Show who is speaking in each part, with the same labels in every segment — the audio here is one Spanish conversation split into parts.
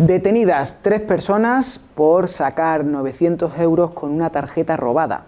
Speaker 1: Detenidas tres personas por sacar 900 euros con una tarjeta robada.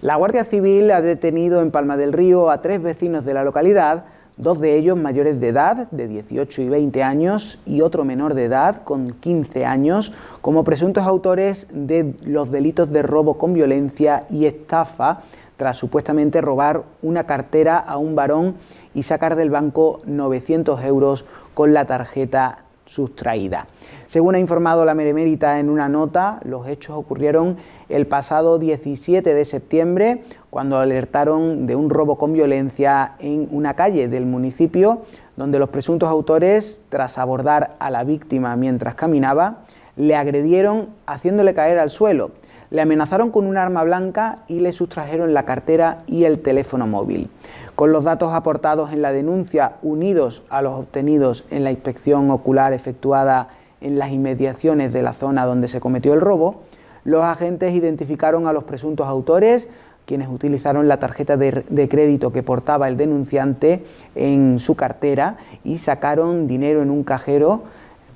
Speaker 1: La Guardia Civil ha detenido en Palma del Río a tres vecinos de la localidad, dos de ellos mayores de edad, de 18 y 20 años, y otro menor de edad, con 15 años, como presuntos autores de los delitos de robo con violencia y estafa, tras supuestamente robar una cartera a un varón y sacar del banco 900 euros con la tarjeta sustraída. Según ha informado la Meremérita en una nota, los hechos ocurrieron el pasado 17 de septiembre, cuando alertaron de un robo con violencia en una calle del municipio, donde los presuntos autores, tras abordar a la víctima mientras caminaba, le agredieron haciéndole caer al suelo. Le amenazaron con un arma blanca y le sustrajeron la cartera y el teléfono móvil. Con los datos aportados en la denuncia, unidos a los obtenidos en la inspección ocular efectuada en las inmediaciones de la zona donde se cometió el robo, los agentes identificaron a los presuntos autores, quienes utilizaron la tarjeta de, crédito que portaba el denunciante en su cartera y sacaron dinero en un cajero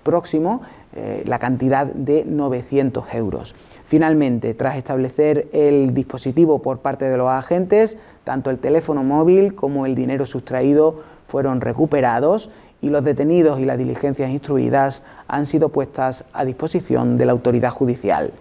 Speaker 1: próximo eh, la cantidad de 900 euros. Finalmente, tras establecer el dispositivo por parte de los agentes, tanto el teléfono móvil como el dinero sustraído fueron recuperados y los detenidos y las diligencias instruidas han sido puestas a disposición de la autoridad judicial.